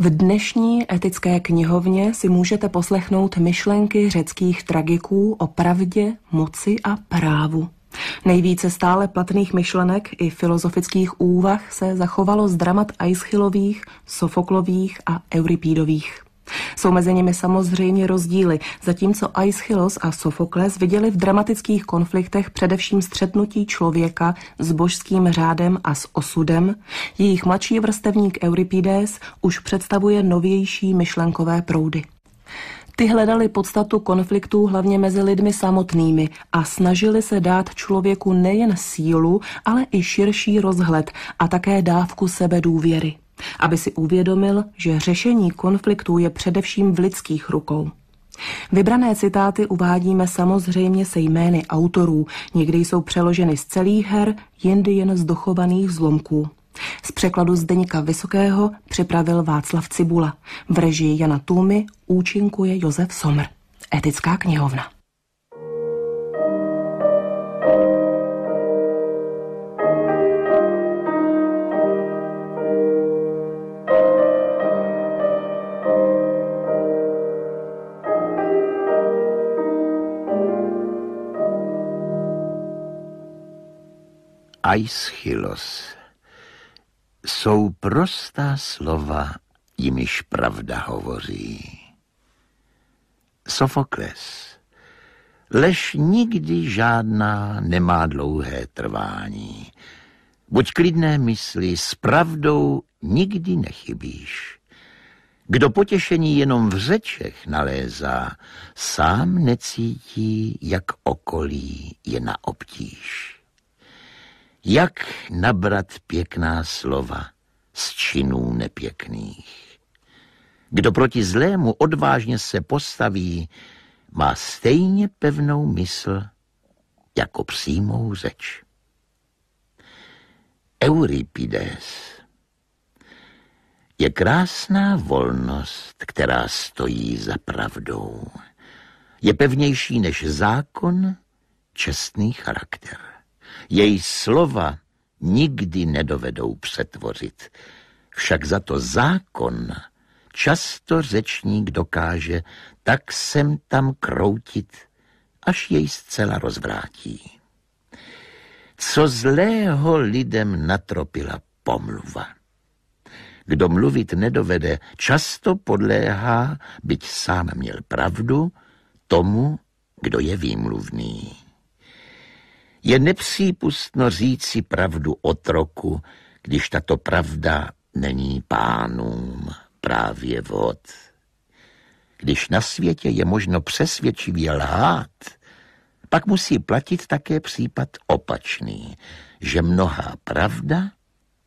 V dnešní etické knihovně si můžete poslechnout myšlenky řeckých tragiků o pravdě, moci a právu. Nejvíce stále platných myšlenek i filozofických úvah se zachovalo z dramat Aischylových, Sofoklových a Euripídových. Jsou mezi nimi samozřejmě rozdíly, zatímco Aeschylus a Sofokles viděli v dramatických konfliktech především střetnutí člověka s božským řádem a s osudem, jejich mladší vrstevník Euripides už představuje novější myšlenkové proudy. Ty hledali podstatu konfliktů hlavně mezi lidmi samotnými a snažili se dát člověku nejen sílu, ale i širší rozhled a také dávku sebedůvěry aby si uvědomil, že řešení konfliktů je především v lidských rukou. Vybrané citáty uvádíme samozřejmě se jmény autorů, někdy jsou přeloženy z celých her, jindy jen z dochovaných zlomků. Z překladu Zdeníka Vysokého připravil Václav Cibula. V režii Jana Tůmy účinkuje Josef Somr. Etická knihovna. Aischylos. jsou prostá slova, jimiž pravda hovoří. Sofokles, lež nikdy žádná nemá dlouhé trvání. Buď klidné mysli, s pravdou nikdy nechybíš. Kdo potěšení jenom v řečech nalézá, sám necítí, jak okolí je na obtíž. Jak nabrat pěkná slova z činů nepěkných? Kdo proti zlému odvážně se postaví, má stejně pevnou mysl jako přímou řeč. Euripides je krásná volnost, která stojí za pravdou. Je pevnější než zákon, čestný charakter. Její slova nikdy nedovedou přetvořit. Však za to zákon často řečník dokáže tak sem tam kroutit, až jej zcela rozvrátí. Co zlého lidem natropila pomluva. Kdo mluvit nedovede, často podléhá, byť sám měl pravdu, tomu, kdo je výmluvný. Je nepřípustno říci pravdu otroku, když tato pravda není pánům právě vod. Když na světě je možno přesvědčivě lhát, pak musí platit také případ opačný, že mnohá pravda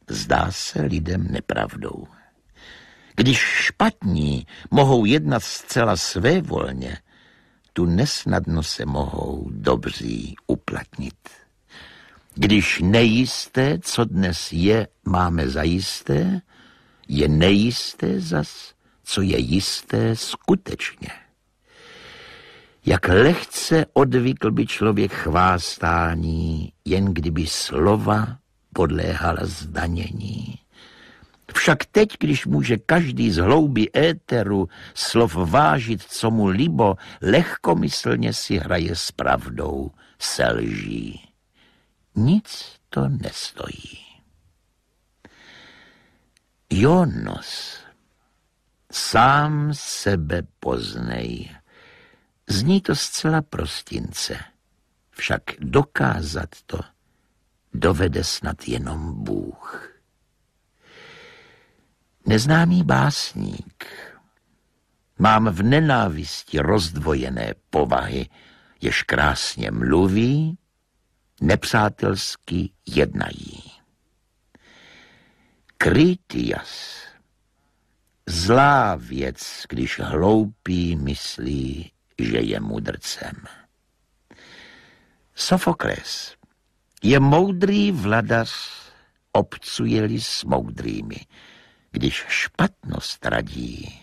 zdá se lidem nepravdou. Když špatní mohou jednat zcela svévolně, tu nesnadno se mohou dobří upravit uplatnit. Když nejisté, co dnes je, máme zajisté, je nejisté zas, co je jisté skutečně. Jak lehce odvykl by člověk chvástání, jen kdyby slova podléhala zdanění. Však teď, když může každý z hlouby éteru slov vážit, co mu libo, lehkomyslně si hraje s pravdou – selží. Nic to nestojí. Jonos, sám sebe poznej. Zní to zcela prostince, však dokázat to dovede snad jenom Bůh. Neznámý básník, mám v nenávisti rozdvojené povahy, jež krásně mluví, nepřátelsky jednají. Krytias. Zlá věc, když hloupý myslí, že je mudrcem. Sofokles je moudrý vladař, obcujeli s moudrými. Když špatnost radí,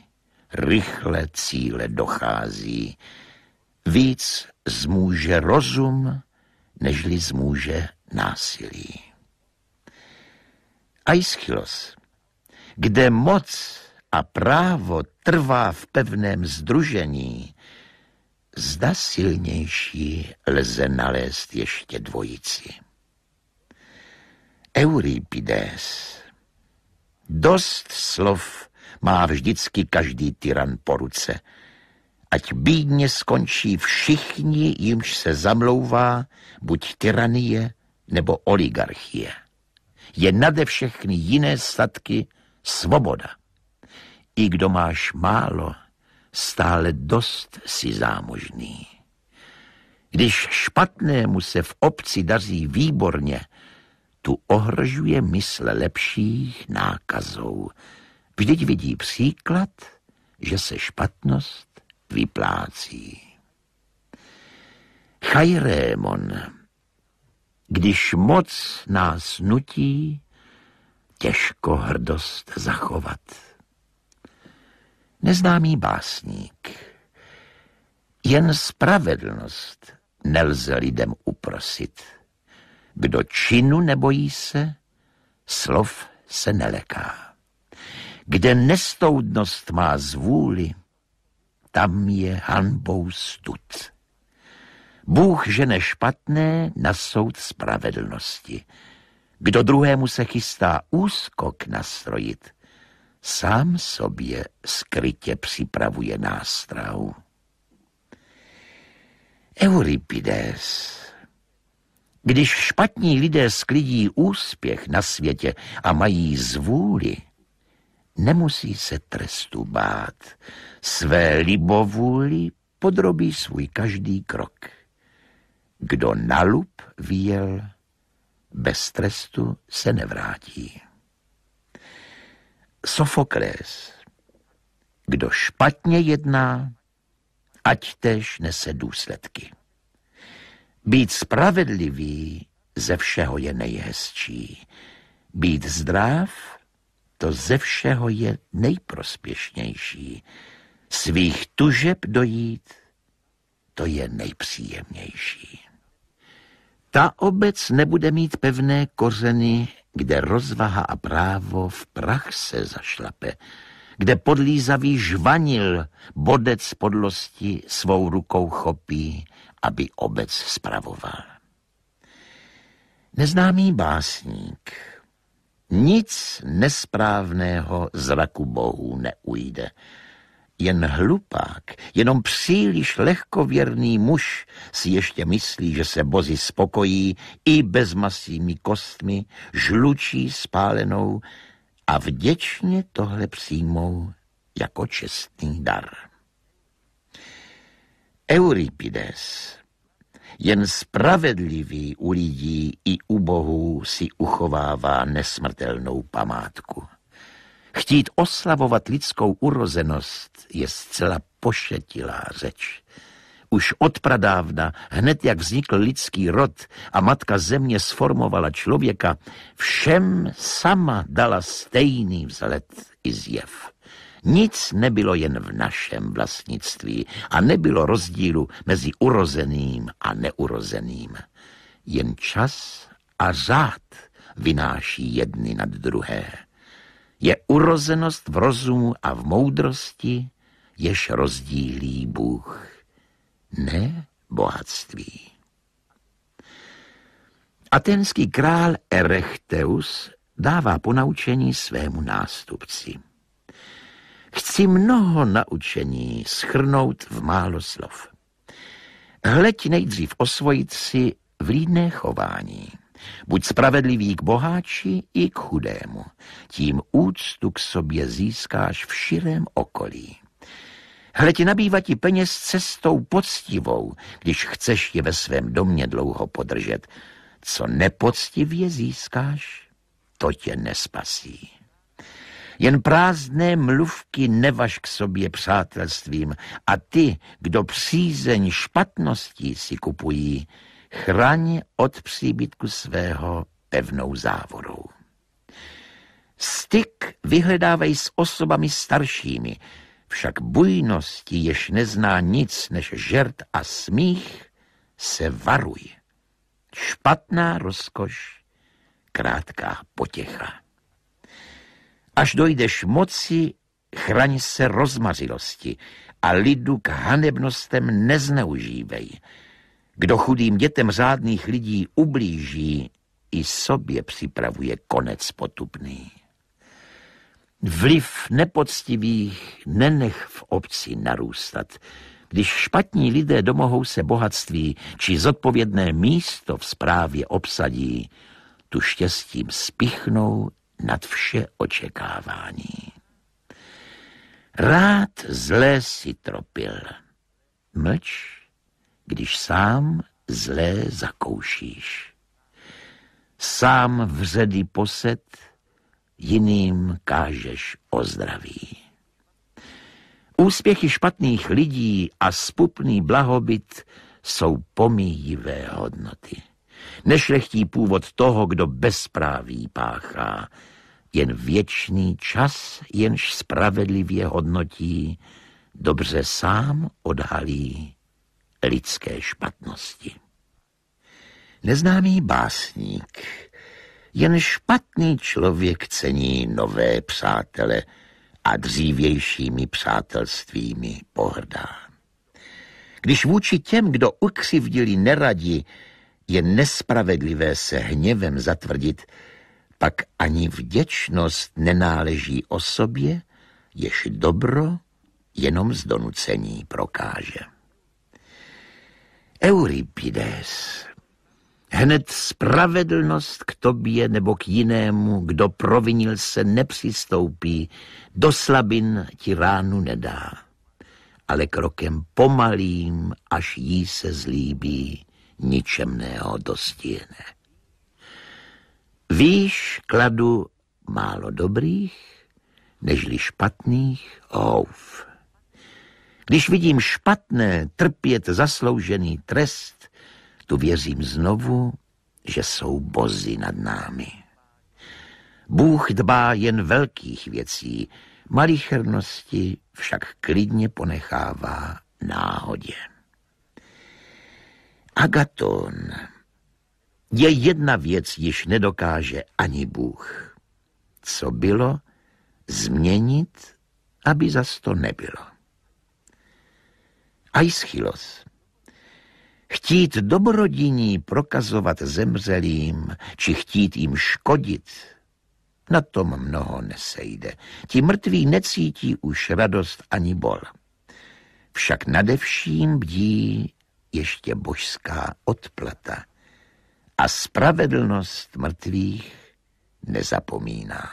rychle cíle dochází, víc Zmůže rozum, nežli zmůže muže násilí. Aischilos, kde moc a právo trvá v pevném združení, zda silnější lze nalézt ještě dvojici. Euripides. Dost slov má vždycky každý tyran po ruce – ať bídně skončí všichni, jimž se zamlouvá buď tyranie nebo oligarchie. Je nade všechny jiné statky svoboda. I kdo máš málo, stále dost si zámožný. Když špatnému se v obci daří výborně, tu ohrožuje mysl lepších nákazou. Vždyť vidí příklad, že se špatnost vyplácí. Chajrémon, když moc nás nutí, těžko hrdost zachovat. Neznámý básník, jen spravedlnost nelze lidem uprosit. Kdo činu nebojí se, slov se neleká. Kde nestoudnost má zvůli, tam je hanbou stud. Bůh žene špatné na soud spravedlnosti. Kdo druhému se chystá úskok nastrojit, sám sobě skrytě připravuje nástrahu. Euripides. Když špatní lidé sklidí úspěch na světě a mají zvůli, Nemusí se trestu bát. Své libovůli podrobí svůj každý krok. Kdo na lup výjel, bez trestu se nevrátí. Sofokles, Kdo špatně jedná, ať tež nese důsledky. Být spravedlivý ze všeho je nejhezčí. Být zdrav to ze všeho je nejprospěšnější. Svých tužeb dojít, to je nejpříjemnější. Ta obec nebude mít pevné kořeny, kde rozvaha a právo v prach se zašlape, kde podlízavý žvanil bodec podlosti svou rukou chopí, aby obec spravoval. Neznámý básník nic nesprávného zraku bohu neujde. Jen hlupák, jenom příliš lehkověrný muž si ještě myslí, že se bozi spokojí i bezmasými kostmi, žlučí spálenou a vděčně tohle přijmou jako čestný dar. Euripides jen spravedlivý u lidí i u bohů si uchovává nesmrtelnou památku. Chtít oslavovat lidskou urozenost je zcela pošetilá řeč. Už od pradávna, hned jak vznikl lidský rod a matka země sformovala člověka, všem sama dala stejný vzhled i zjev. Nic nebylo jen v našem vlastnictví a nebylo rozdílu mezi urozeným a neurozeným. Jen čas a řád vynáší jedny nad druhé. Je urozenost v rozumu a v moudrosti, jež rozdílí Bůh, ne bohatství. Atenský král Erechteus dává ponaučení svému nástupci. Chci mnoho naučení schrnout v málo slov. Hleď nejdřív osvojit si vlídné chování. Buď spravedlivý k boháči i k chudému. Tím úctu k sobě získáš v širém okolí. Hleď nabývat i peněz cestou poctivou, když chceš je ve svém domě dlouho podržet. Co nepoctivě získáš, to tě nespasí. Jen prázdné mluvky nevaž k sobě přátelstvím a ty, kdo přízeň špatností si kupují, chraň od příbytku svého pevnou závorou. Styk vyhledávej s osobami staršími, však bujnosti, jež nezná nic než žert a smích, se varuj. Špatná rozkoš, krátká potěcha. Až dojdeš moci, chraň se rozmařilosti a lidu k hanebnostem nezneužívej. Kdo chudým dětem řádných lidí ublíží, i sobě připravuje konec potupný. Vliv nepoctivých nenech v obci narůstat. Když špatní lidé domohou se bohatství či zodpovědné místo v správě obsadí, tu štěstím spichnou nad vše očekávání. Rád zlé si tropil. Mlč, když sám zlé zakoušíš. Sám vředy posed, jiným kážeš o zdraví. Úspěchy špatných lidí a spupný blahobyt jsou pomíjivé hodnoty. Nešlechtí původ toho, kdo bezpráví páchá, jen věčný čas, jenž spravedlivě hodnotí, dobře sám odhalí lidské špatnosti. Neznámý básník, jen špatný člověk cení nové přátele a dřívějšími přátelstvími pohrdá. Když vůči těm, kdo ukřivdili neradi, je nespravedlivé se hněvem zatvrdit, pak ani vděčnost nenáleží osobě, jež dobro jenom z donucení prokáže. Euripides. Hned spravedlnost k tobě nebo k jinému, kdo provinil se, nepřistoupí, do slabin ti ránu nedá, ale krokem pomalým, až jí se zlíbí, ničemného dostihne. Víš kladu málo dobrých, nežli špatných houf. Když vidím špatné trpět zasloužený trest, tu věřím znovu, že jsou bozy nad námi. Bůh dbá jen velkých věcí, malichernosti však klidně ponechává náhodě. Agaton. Je jedna věc, již nedokáže ani Bůh. Co bylo, změnit, aby zas to nebylo. Aischylos, Chtít dobrodiní prokazovat zemřelým, či chtít jim škodit, na tom mnoho nesejde. Ti mrtví necítí už radost ani bol. Však nadevším bdí ještě božská odplata a spravedlnost mrtvých nezapomíná.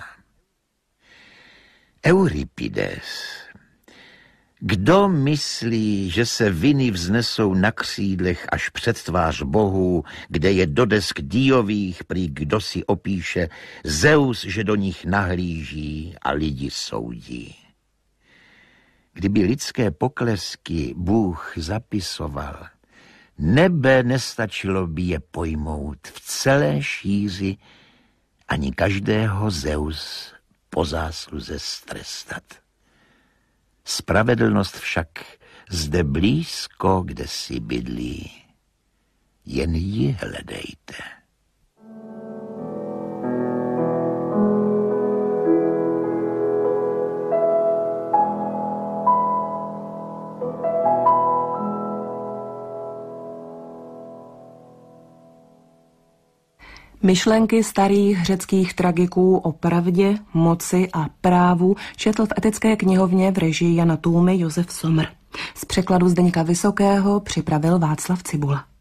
Euripides. Kdo myslí, že se viny vznesou na křídlech až před tvář bohů, kde je desk díových, prý kdo si opíše, Zeus, že do nich nahlíží a lidi soudí. Kdyby lidské poklesky Bůh zapisoval, Nebe nestačilo by je pojmout v celé šíři, ani každého Zeus po zásluze strestat. Spravedlnost však zde blízko, kde si bydlí, jen ji hledejte. Myšlenky starých řeckých tragiků o pravdě, moci a právu četl v etické knihovně v režii Jana Tůmy Josef Somr. Z překladu Zdeňka Vysokého připravil Václav Cibula.